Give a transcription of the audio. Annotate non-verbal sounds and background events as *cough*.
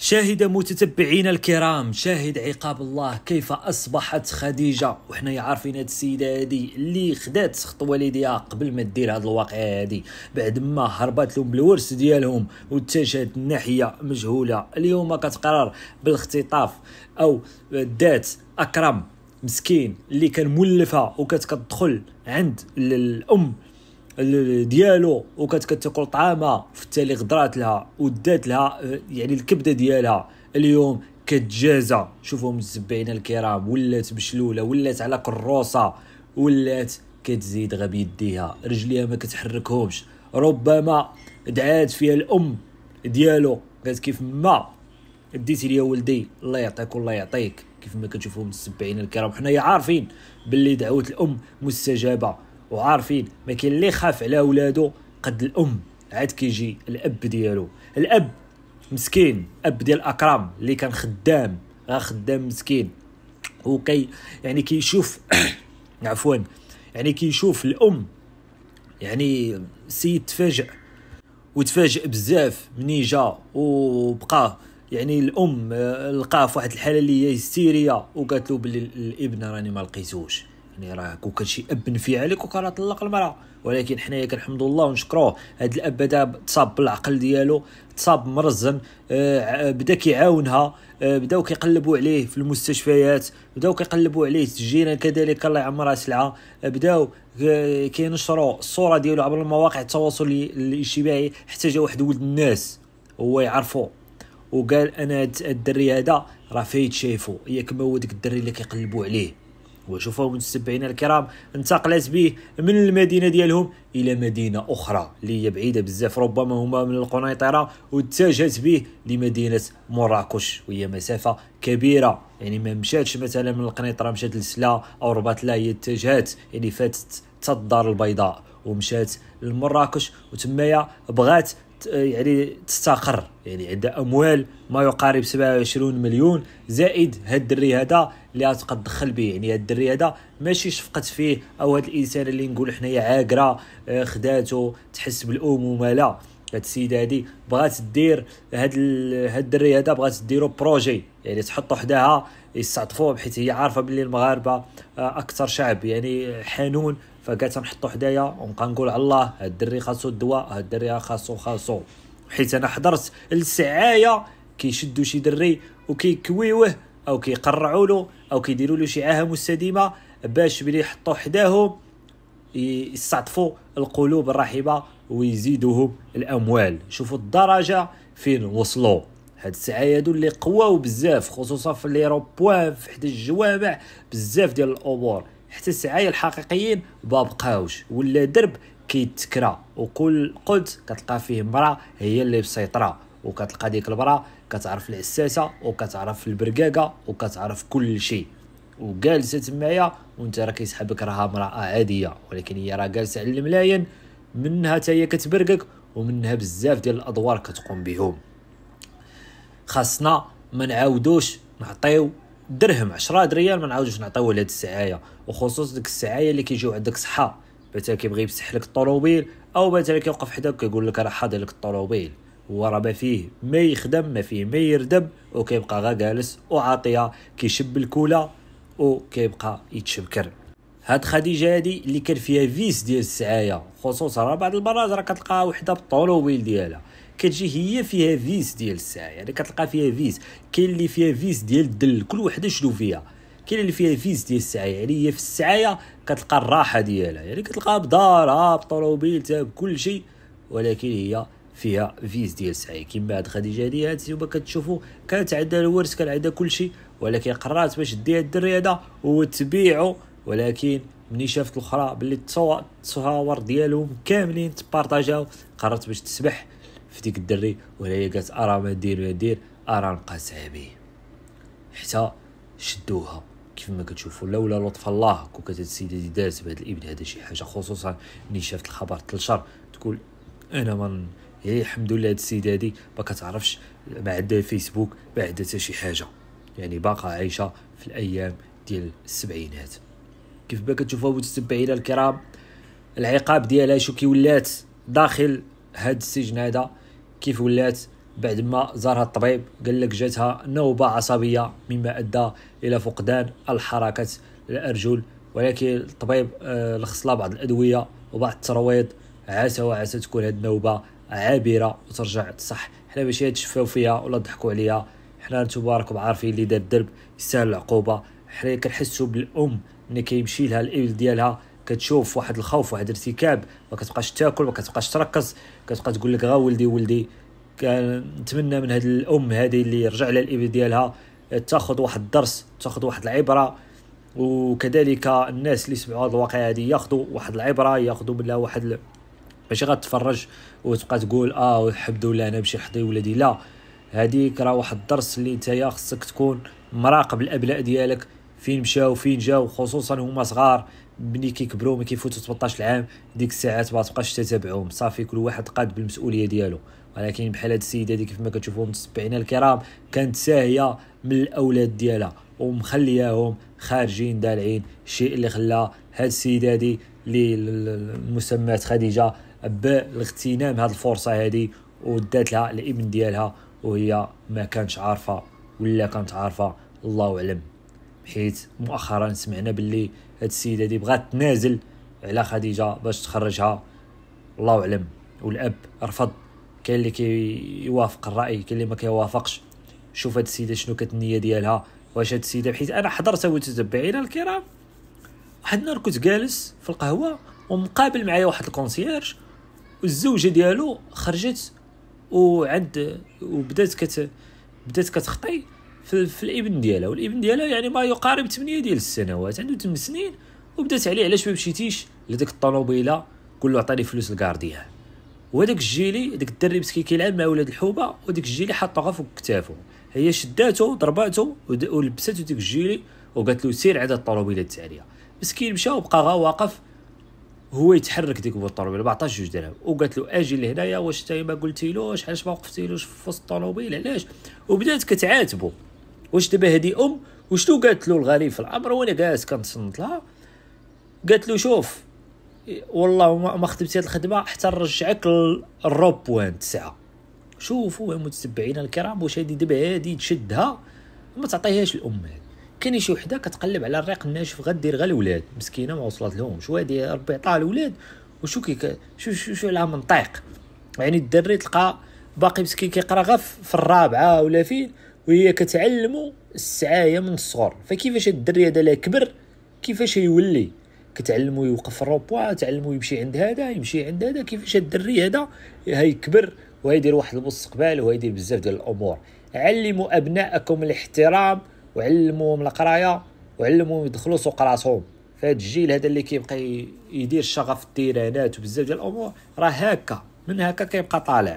شاهد متتبعينا الكرام شاهد عقاب الله كيف اصبحت خديجه وحنا عارفين هاد السيده هادي اللي خدات سخط والديها قبل ما دير هاد الواقعه هادي بعد ما هربات لهم بالورث ديالهم واتجهت ناحيه مجهوله اليوم كتقرر بالاختطاف او دات اكرم مسكين اللي كان مولفة وكتدخل عند الام ديالو وكانت كتاكل طعامه في التالي غدرات لها ودات لها آه، يعني الكبده ديالها اليوم كتجازى شوفوا الزبعين الكرام ولات مشلوله ولات على كروسه ولات كتزيد غا بيديها رجليها ما كتحركهمش ربما دعات فيها الام ديالو قالت كيف ما ديتي لي ولدي الله يعطيك والله يعطيك كيف ما كتشوفهم السبعين الكرام حنايا عارفين باللي دعوه الام مستجابه وعارفين ما كاين اللي خاف على ولادو قد الام عاد كيجي الاب ديالو الاب مسكين اب ديال اكرام اللي كان خدام غا خدام مسكين كي يعني كيشوف *coughs* عفوا يعني كيشوف الام يعني السيد تفاجئ وتفاجئ بزاف مني جا وبقى يعني الام آه، لقاه في واحد الحاله اللي هي هستيريه وقالت له بلي الابن راني ما لقيتوش يعني راه كون كان شي اب نفي عليك وكان طلق المراه ولكن حنايا كنحمد الله ونشكروه هذا الاب بدا تصاب بالعقل ديالو تصاب مرزن آه بدا كيعاونها آه بداو كيقلبوا عليه في المستشفيات بداو كيقلبوا عليه سجينا كذلك الله يعمرها سلعه آه، بداو آه، كينشروا الصوره ديالو عبر المواقع التواصل الاجتماعي حتى جا واحد ولد الناس هو يعرفو وقال انا الدري هذا راه فايت شايفو هي كما هو داك الدري اللي كيقلبوا عليه وشوفوا السبعين الكرام انتقلت به من المدينه ديالهم الى مدينه اخرى اللي هي بعيده بزاف ربما هما من القنيطره واتجهت به لمدينه مراكش وهي مسافه كبيره يعني ما مشاتش مثلا من القنيطره مشات لسلا او رباط لا هي اتجهت يعني فاتت الدار البيضاء ومشات لمراكش وتمايا بغات يعني تستقر يعني عندها اموال ما يقارب 27 مليون زائد هاد الدري هذا اللي غتبقى تدخل به يعني هاد الدري هذا ماشي شفقت فيه او هاد الانسان اللي نقول حنايا عاقره آه، خداتو تحس بالامومه لا هاد السيده هادي بغات دير هاد هاد الدري هذا بغات ديرو بروجي يعني تحطو حداها يستعطفوه بحيث هي عارفه بلي المغاربه آه، اكثر شعب يعني حنون فكاع نحطو حدايا ونبقى نقول على الله هاد الدري خاصو الدواء هاد الدري خاصو خاصو حيت انا حضرت السعاية كيشدو شي دري وكيكويوه او كيقرعوا له او كيديروا له شي عاهه مستديمه باش ملي يحطوا حداهم يستعطفوا القلوب الرحبه ويزيدوهم الاموال شوفوا الدرجه فين وصلوا هاد السعايه هادو اللي قواو بزاف خصوصا في لي روبوان في حدا الجوامع بزاف ديال الامور حتى السعايا الحقيقيين بابقاوش ولا درب كيتكرا وكل قلت كتلقى فيه مرا هي اللي مسيطره وكتلقى ديك المراه كتعرف العساسه وكتعرف البرقاقه وكتعرف كل شيء وجالسه تمايا وانت راه كيسحبك راها امراه عاديه ولكن هي راه جالسه على الملاين منها حتى هي كتبرقك ومنها بزاف ديال الادوار كتقوم بهم خاصنا ما نعاودوش نعطيو درهم 10 ريال ما نعاودوش نعطيو لهاد السعايه وخصوص ديك السعايه اللي كيجيو عندك صحه مثلا كيبغي يفسح لك الطوموبيل او مثلا كيوقف حداك كيقول لك راه حاضر لك الطوموبيل هو راه ما فيه ما يخدم ما فيه ما يردب وكيبقى غا جالس وعاطيه كيشب الكولا وكيبقى يتشبكر هاد خديجه هادي اللي كان فيها فيس ديال السعايه خصوصا راه بعض المرات راه كتلقاها وحده بالطوموبيل ديالها كتجي هي فيها فيس ديال الساعه يعني كتلقى فيها فيس كاين اللي فيها فيس ديال الدل كل وحده شنو فيها كاين اللي فيها فيس ديال السعايه يعني هي في السعايه كتلقى الراحه ديالها يعني كتلقاها بدارها بطوموبيلتها بكل شيء ولكن هي فيها فيس ديال الساعه كيما عند خديجه هذه هاد اليوم كتشوفوا كانت عندها الورث كان عندها كل شيء ولكن قررت باش ديها الدري هذا وتبيعه ولكن ملي شافت الاخرى باللي التصاور ديالهم كاملين تبارطاجاو قررت باش تسبح في ديك الدري هي قالت ارا ما دير ما دير ارا نبقى صعيبي حتى شدوها كيف ما كتشوفوا لولا لطف الله كون كانت السيده اللي دازت بهذا الابن هذا شي حاجه خصوصا ملي شافت الخبر تلشر تقول انا من يعني إيه، الحمد لله هاد السيده هادي ما كتعرفش ما عندها فيسبوك ما عندها حتى شي حاجه يعني باقا عايشه في الايام ديال السبعينات كيف ما كتشوفوا متتبعينا الكرام العقاب ديالها شو كي ولات داخل هاد السجن هذا كيف ولات بعد ما زارها الطبيب قال لك جاتها نوبة عصبية مما أدى إلى فقدان الحركة الأرجل ولكن الطبيب آه، لخص لها بعض الأدوية وبعض الترويض عسى وعسى تكون هذه النوبة عابرة وترجع تصح حنا ماشي تشفاو فيها ولا ضحكوا عليها حنا نتوما راكم عارفين اللي دار الدرب يستاهل العقوبة حنا كنحسوا بالأم ملي كيمشي لها الإبل ديالها كتشوف واحد الخوف واحد الارتكاب ما كتبقاش تاكل ما كتبقاش تركز كتبقى تقول لك غا ولدي ولدي كنتمنى من هاد الام هذه اللي رجع لها الاب ديالها تاخذ واحد الدرس تاخذ واحد العبره وكذلك الناس اللي سمعوا هذه الواقعه هذه ياخذوا واحد العبره ياخذوا منها واحد ماشي غتفرج وتبقى تقول اه الحمد لله انا مشي حضي ولدي لا هذيك راه واحد الدرس اللي انت خصك تكون مراقب الابناء ديالك فين مشاو فين جاو خصوصا هما صغار ملي كيكبروا ما كيفوتوا 18 عام ديك الساعات ما تبقاش تتابعهم صافي كل واحد قاد بالمسؤوليه ديالو ولكن بحال هاد السيده هادي كيف ما كتشوفوا متبعينا الكرام كانت ساهيه من الاولاد ديالها ومخلياهم خارجين دالعين الشيء اللي خلى هاد السيده هادي اللي مسمات خديجه بالاغتنام هاد الفرصه هادي ودات لها الابن ديالها وهي ما كانتش عارفه ولا كانت عارفه الله اعلم حيت مؤخرا سمعنا باللي هاد السيده دي بغات تنازل على خديجه باش تخرجها الله اعلم والاب رفض كاين اللي كيوافق الراي كاين اللي ما كيوافقش شوف هاد السيده شنو كانت النيه ديالها واش هاد السيده حيت انا حضرت متتبعينا الكرام واحد النهار كنت جالس في القهوه ومقابل معايا واحد الكونسييرج والزوجه ديالو خرجت وعند وبدات كت بدات كتخطي في, في الابن ديالها والابن ديالها يعني ما يقارب 8 ديال السنوات عنده 8 سنين وبدات عليه علاش ما مشيتيش لديك الطوموبيله قول له عطيني فلوس الكارديان وهذاك الجيلي داك الدري مسكين كيلعب مع ولاد الحوبه وديك الجيلي حطها فوق كتافه هي شداتو ضرباتو ولبساتو ديك الجيلي وقالت له سير عاد الطوموبيله تاع عليا مسكين مشى وبقى غا واقف هو يتحرك ديك الطوموبيله ما عطاش جوج درهم وقالت له اجي لهنايا واش انت ما قلتيلوش علاش ما وقفتيلوش في وسط الطوموبيل علاش وبدات كتعاتبو واش دابا هادي ام وشنو قالت له الغريب في الامر وانا جالس كنصنت لها قالت له شوف والله ما خدمتي هاد الخدمه حتى نرجعك للروب وان تسعه شوفوا يا متتبعينا الكرام واش هادي دابا هادي تشدها ما تعطيهاش الام كاين شي وحده كتقلب على الريق الناشف غدير غير الاولاد مسكينه ما وصلت لهم شو هادي ربي عطاها الولاد وشو كي شو شو, شو لها منطيق يعني الدري تلقى باقي مسكين كيقرا غير في الرابعه ولا فين وهي كتعلمو السعايه من الصغر فكيفاش الدري هذا لا كبر كيفاش يولي كتعلمو يوقف الروبوا تعلمو يمشي عند هذا يمشي عند هذا كيفاش الدري هذا هيكبر ويدير واحد المستقبل ويدير بزاف ديال الامور علموا ابنائكم الاحترام وعلموهم القرايه وعلموهم يدخلوا سوق راسهم فهاد الجيل هذا اللي كيبقى يدير الشغف التيرانات وبزاف ديال الامور راه هكا من هكا كيبقى طالع